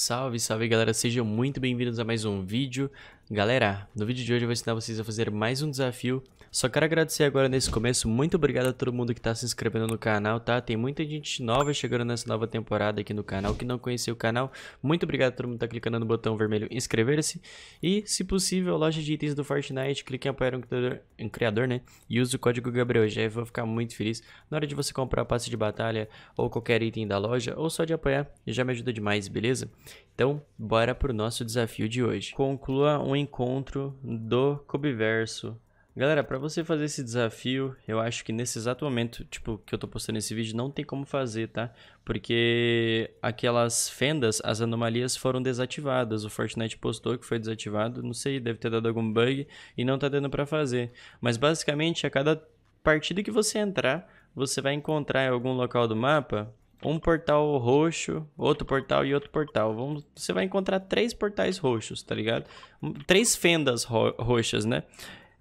Salve, salve galera, sejam muito bem-vindos a mais um vídeo. Galera, no vídeo de hoje eu vou ensinar vocês a fazer mais um desafio. Só quero agradecer agora nesse começo, muito obrigado a todo mundo que está se inscrevendo no canal, tá? Tem muita gente nova chegando nessa nova temporada aqui no canal, que não conhecia o canal. Muito obrigado a todo mundo que tá clicando no botão vermelho inscrever-se. E, se possível, loja de itens do Fortnite, clique em apoiar um criador, um criador né? E use o código Gabriel GabrielG, vou ficar muito feliz na hora de você comprar passe de batalha ou qualquer item da loja, ou só de apoiar, já me ajuda demais, beleza? Então, bora pro nosso desafio de hoje. Conclua um encontro do cobverso. Galera, para você fazer esse desafio, eu acho que nesse exato momento, tipo, que eu tô postando esse vídeo, não tem como fazer, tá? Porque aquelas fendas, as anomalias foram desativadas. O Fortnite postou que foi desativado, não sei, deve ter dado algum bug e não tá dando para fazer. Mas basicamente, a cada partida que você entrar, você vai encontrar em algum local do mapa um portal roxo, outro portal e outro portal. Vamos, você vai encontrar três portais roxos, tá ligado? Três fendas ro roxas, né?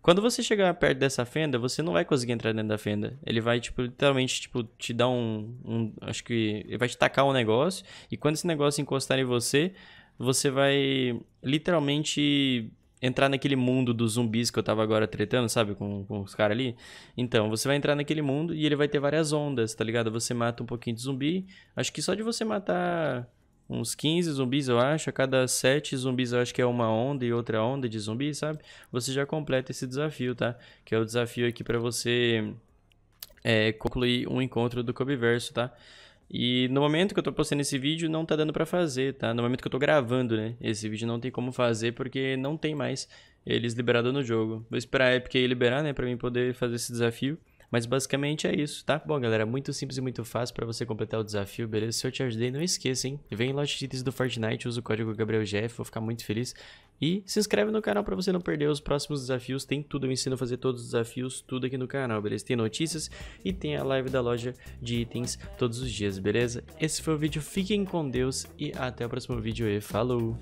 Quando você chegar perto dessa fenda, você não vai conseguir entrar dentro da fenda. Ele vai, tipo, literalmente, tipo, te dar um, um Acho que. Ele vai te tacar um negócio. E quando esse negócio encostar em você, você vai literalmente entrar naquele mundo dos zumbis que eu tava agora tretando, sabe? Com, com os caras ali. Então, você vai entrar naquele mundo e ele vai ter várias ondas, tá ligado? Você mata um pouquinho de zumbi. Acho que só de você matar uns 15 zumbis, eu acho, a cada 7 zumbis eu acho que é uma onda e outra onda de zumbi, sabe? Você já completa esse desafio, tá? Que é o desafio aqui para você é, concluir um encontro do Cobiverso, tá? E no momento que eu tô postando esse vídeo, não tá dando para fazer, tá? No momento que eu tô gravando, né? Esse vídeo não tem como fazer porque não tem mais eles liberado no jogo. Vou esperar a Epic aí liberar, né? Pra mim poder fazer esse desafio. Mas basicamente é isso, tá? Bom, galera, muito simples e muito fácil para você completar o desafio, beleza? Se eu te ajudei, não esqueça, hein? Vem de itens do Fortnite, usa o código GabrielGF, vou ficar muito feliz. E se inscreve no canal para você não perder os próximos desafios. Tem tudo, eu ensino a fazer todos os desafios, tudo aqui no canal, beleza? Tem notícias e tem a live da loja de itens todos os dias, beleza? Esse foi o vídeo, fiquem com Deus e até o próximo vídeo e falou!